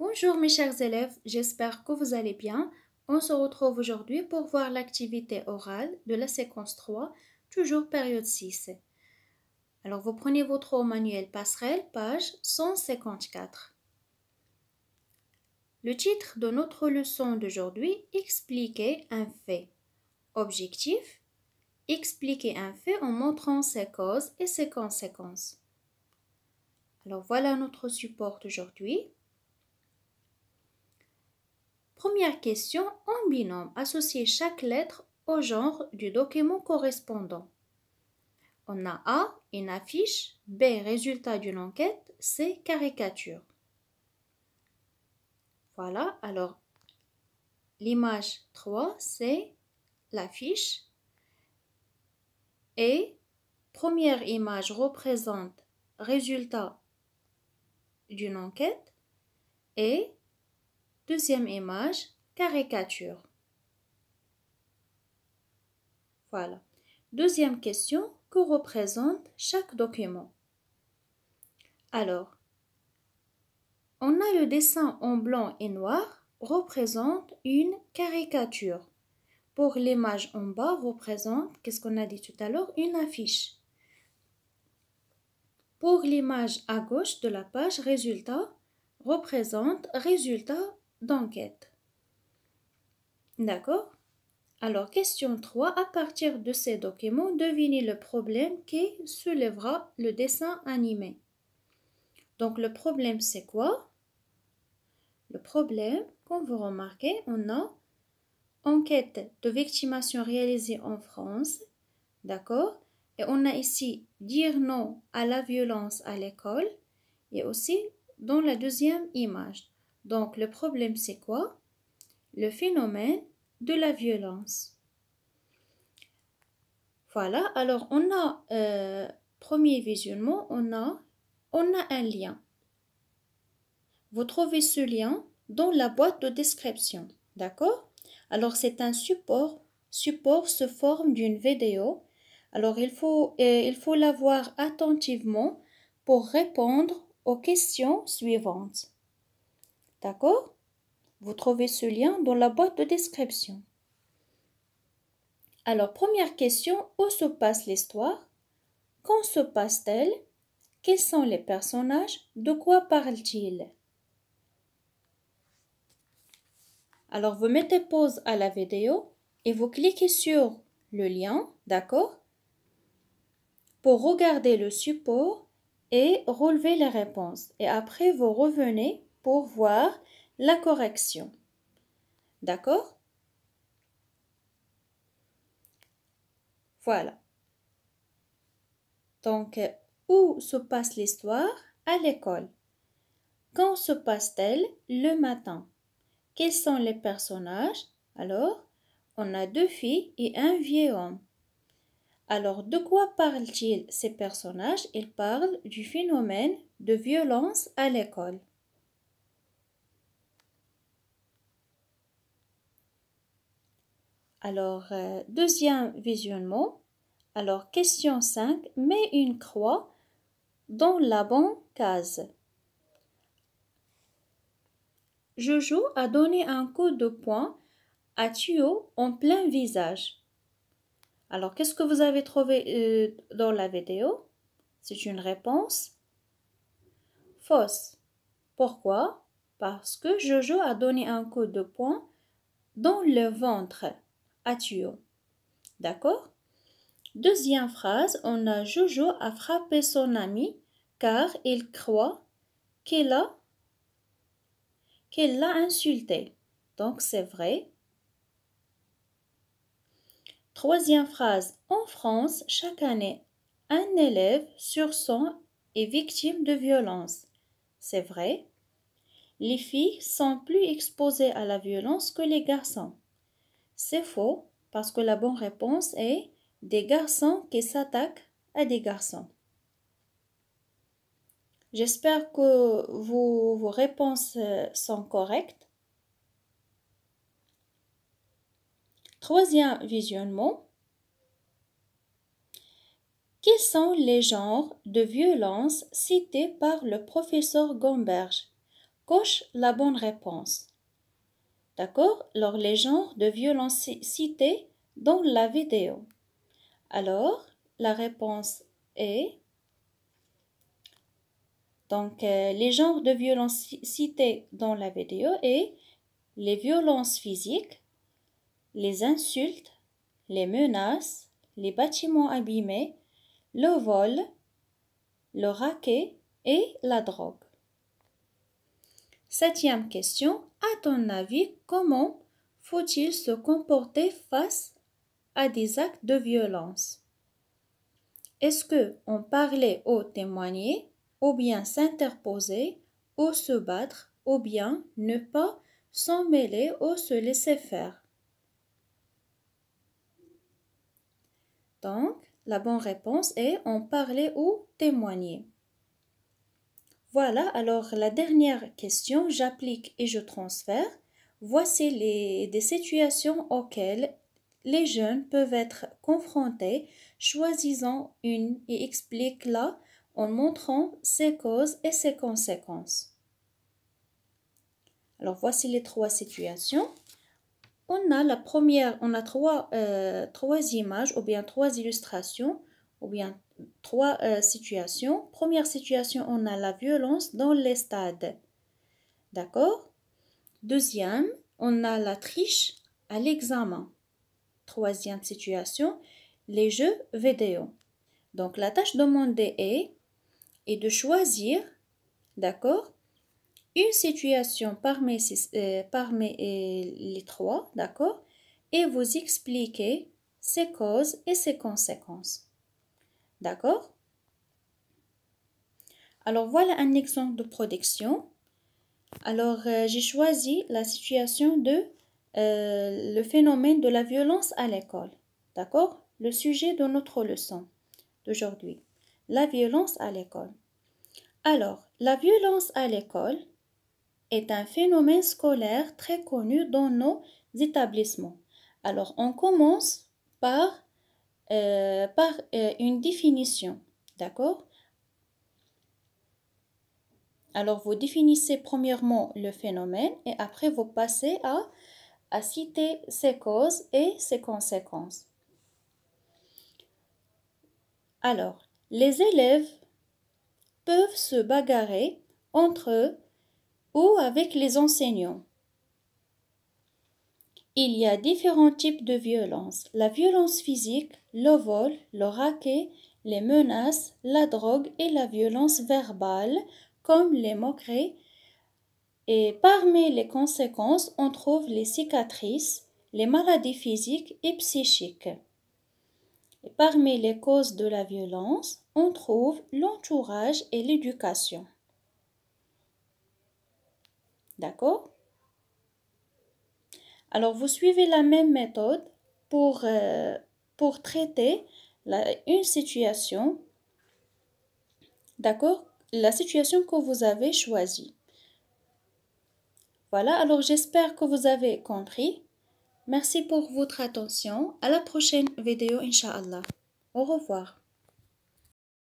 Bonjour mes chers élèves, j'espère que vous allez bien. On se retrouve aujourd'hui pour voir l'activité orale de la séquence 3, toujours période 6. Alors vous prenez votre manuel passerelle, page 154. Le titre de notre leçon d'aujourd'hui, Expliquer un fait. Objectif, expliquer un fait en montrant ses causes et ses conséquences. Alors voilà notre support d'aujourd'hui. Première question en binôme. Associer chaque lettre au genre du document correspondant. On a A, une affiche, B, résultat d'une enquête, C, caricature. Voilà, alors l'image 3, c'est l'affiche. Et première image représente résultat d'une enquête. Et Deuxième image, caricature. Voilà. Deuxième question, que représente chaque document Alors, on a le dessin en blanc et noir représente une caricature. Pour l'image en bas représente, qu'est-ce qu'on a dit tout à l'heure, une affiche. Pour l'image à gauche de la page résultat représente résultat d'enquête. D'accord Alors, question 3. À partir de ces documents, devinez le problème qui soulèvera le dessin animé. Donc, le problème, c'est quoi Le problème, comme vous remarquez, on a enquête de victimation réalisée en France. D'accord Et on a ici dire non à la violence à l'école. Et aussi dans la deuxième image, donc le problème c'est quoi Le phénomène de la violence. Voilà, alors on a, euh, premier visionnement, on a, un lien. Vous trouvez ce lien dans la boîte de description, d'accord Alors c'est un support, support se forme d'une vidéo. Alors il faut, euh, il faut la voir attentivement pour répondre aux questions suivantes. D'accord Vous trouvez ce lien dans la boîte de description. Alors, première question, où se passe l'histoire Quand se passe-t-elle Quels sont les personnages De quoi parle-t-il Alors, vous mettez pause à la vidéo et vous cliquez sur le lien, d'accord Pour regarder le support et relever les réponses. Et après, vous revenez pour voir la correction. D'accord Voilà. Donc, où se passe l'histoire À l'école. Quand se passe-t-elle Le matin. Quels sont les personnages Alors, on a deux filles et un vieil homme. Alors, de quoi parlent-ils ces personnages Ils parlent du phénomène de violence à l'école. Alors, euh, deuxième visionnement. Alors, question 5. Mets une croix dans la bonne case. Jojo a donné un coup de poing à Tuo en plein visage. Alors, qu'est-ce que vous avez trouvé euh, dans la vidéo C'est une réponse fausse. Pourquoi Parce que Jojo a donné un coup de poing dans le ventre. D'accord Deuxième phrase, on a Jojo a frappé son ami car il croit qu'elle qu'elle l'a insulté. Donc c'est vrai. Troisième phrase, en France, chaque année, un élève sur 100 est victime de violence. C'est vrai. Les filles sont plus exposées à la violence que les garçons. C'est faux parce que la bonne réponse est des garçons qui s'attaquent à des garçons. J'espère que vos, réponses euh, sont correctes. Troisième visionnement. Quels sont les genres de violence cités par le professeur Gomberge Coche la bonne réponse. D'accord Alors, les genres de violences cités dans la vidéo. Alors, la réponse est... Donc, euh, les genres de violences cités dans la vidéo est les violences physiques, les insultes, les menaces, les bâtiments abîmés, le vol, le racket et la drogue. Septième question, à ton avis, comment faut-il se comporter face à des actes de violence Est-ce que on parlait ou témoigner, ou bien s'interposer, ou se battre, ou bien ne pas s'en mêler ou se laisser faire Donc, la bonne réponse est on parlait ou témoigner. Voilà, alors la dernière question, j'applique et je transfère. Voici les, des situations auxquelles les jeunes peuvent être confrontés. choisissant une et explique-la en montrant ses causes et ses conséquences. Alors voici les trois situations. On a la première, on a trois, euh, trois images ou bien trois illustrations ou bien trois euh, situations. Première situation, on a la violence dans les stades. D'accord Deuxième, on a la triche à l'examen. Troisième situation, les jeux vidéo. Donc la tâche demandée est, de choisir, d'accord, une situation parmi, euh, parmi euh, les trois, d'accord, et vous expliquer ses causes et ses conséquences. D'accord Alors voilà un exemple de production. Alors euh, j'ai choisi la situation de euh, le phénomène de la violence à l'école. D'accord Le sujet de notre leçon d'aujourd'hui. La violence à l'école. Alors, la violence à l'école est un phénomène scolaire très connu dans nos établissements. Alors, on commence par euh, par euh, une définition. D'accord Alors, vous définissez premièrement le phénomène et après, vous passez à, à citer ses causes et ses conséquences. Alors, les élèves peuvent se bagarrer entre eux ou avec les enseignants. Il y a différents types de violences. La violence physique, le vol, le raquet, les menaces, la drogue et la violence verbale, comme les moqueries. Et parmi les conséquences, on trouve les cicatrices, les maladies physiques et psychiques. Et parmi les causes de la violence, on trouve l'entourage et l'éducation. D'accord alors, vous suivez la même méthode pour, euh, pour traiter la, une situation, d'accord La situation que vous avez choisie. Voilà, alors j'espère que vous avez compris. Merci pour votre attention. À la prochaine vidéo, Inshallah. Au revoir.